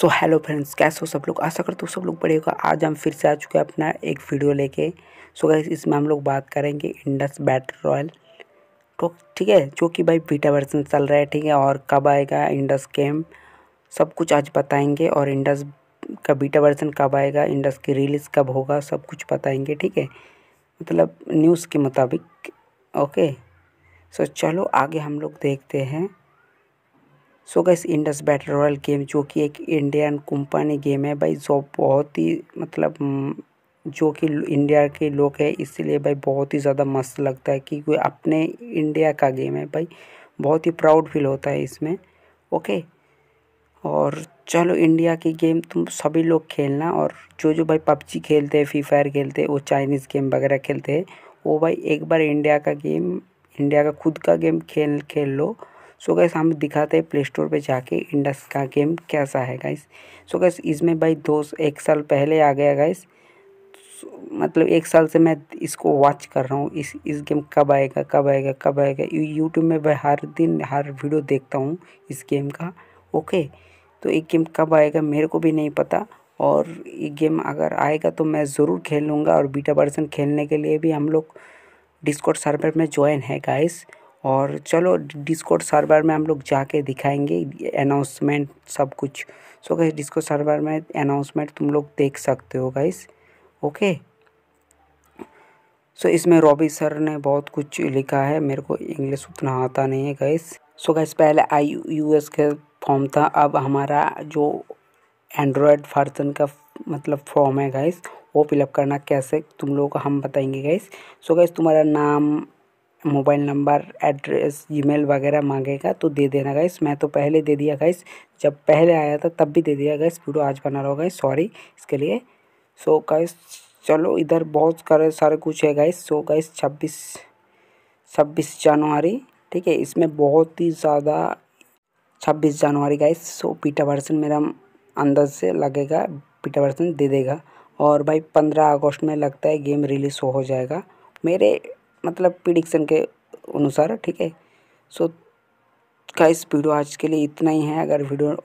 so hello friends कैसे हो सब लोग आशा करते हो सब लोग बड़े होगा आज हम फिर से आ चुके हैं अपना एक वीडियो लेके सो गाइस इसमें हम लोग बात करेंगे इंडस बैटल रॉयल तो ठीक है जो कि भाई बीटा वर्जन चल रहा है ठीक है और कब आएगा इंडस गेम सब कुछ आज बताएंगे और इंडस का बीटा वर्जन कब आएगा इंडस की रिलीज़ कब होगा सब कुछ बताएंगे ठीक है मतलब न्यूज़ के मुताबिक ओके सो चलो आगे हम लोग देखते हैं so guys Indus battle royale game जो कि एक इंडियन कंपनी गेम है भाई जो बहुत ही मतलब जो कि इंडिया के लोग हैं इसलिए भाई बहुत ही ज़्यादा मस्त लगता है कि कोई अपने इंडिया का गेम है भाई बहुत ही प्राउड फील होता है इसमें ओके और चलो इंडिया की गेम तुम सभी लोग खेलना और जो जो भाई पबजी खेलते हैं फ्री फायर खेलते हैं वो चाइनीज़ गेम वगैरह खेलते हैं वो भाई एक बार इंडिया का गेम इंडिया का खुद का गेम खेल खेल लो सो गैस हम दिखाते हैं प्ले स्टोर पर जाके इंडस का गेम कैसा है गाइस सो गैस इसमें भाई दो एक साल पहले आ गया गाइस मतलब एक साल से मैं इसको वॉच कर रहा हूँ इस इस गेम कब आएगा कब आएगा कब आएगा यूट्यूब में मैं हर दिन हर वीडियो देखता हूँ इस गेम का ओके तो ये गेम कब आएगा मेरे को भी नहीं पता और ये गेम अगर आएगा तो मैं ज़रूर खेलूँगा और बीटा वर्जन खेलने के लिए भी हम लोग डिस्कॉर्ड सर्वर में ज्वाइन है गाइस और चलो डिस्कोट सर्वर में हम लोग जाके दिखाएंगे अनाउंसमेंट सब कुछ सो गई डिस्कॉर्ड सर्वर में अनाउंसमेंट तुम लोग देख सकते हो गाइस ओके सो इसमें रॉबी सर ने बहुत कुछ लिखा है मेरे को इंग्लिश उतना आता नहीं है गाइस सो गाइस पहले आई यू एस का फॉर्म था अब हमारा जो एंड्रॉयड वर्जन का मतलब फॉर्म है गाइस वो फिलअप करना कैसे तुम लोग को हम बताएंगे गाइस सो गाइस तुम्हारा नाम मोबाइल नंबर एड्रेस ईमेल वगैरह मांगेगा तो दे देना गाइस मैं तो पहले दे दिया गाइस जब पहले आया था तब भी दे दिया गाइस वीडियो आज बना रहा होगा सॉरी इसके लिए सो so, गाइस चलो इधर बहुत सारे सारे कुछ है गाइस सो गाइस छब्बीस छब्बीस जनवरी ठीक है इसमें बहुत ही ज़्यादा छब्बीस जनवरी गाइस सो पीटा वर्सन मेरा अंदर से लगेगा पीटा वर्सन दे देगा और भाई पंद्रह अगस्त में लगता है गेम रिलीज़ हो जाएगा मेरे मतलब प्रिडिक्शन के अनुसार ठीक है सो का इस वीडियो आज के लिए इतना ही है अगर वीडियो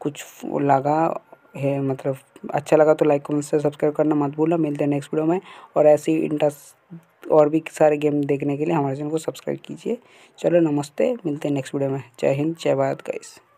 कुछ लगा है मतलब अच्छा लगा तो लाइक कमेंट से सब्सक्राइब करना मत भूलना मिलते हैं नेक्स्ट वीडियो में और ऐसे ही इंटरेस्ट और भी सारे गेम देखने के लिए हमारे चैनल को सब्सक्राइब कीजिए चलो नमस्ते मिलते हैं नेक्स्ट वीडियो में जय हिंद जय भारत का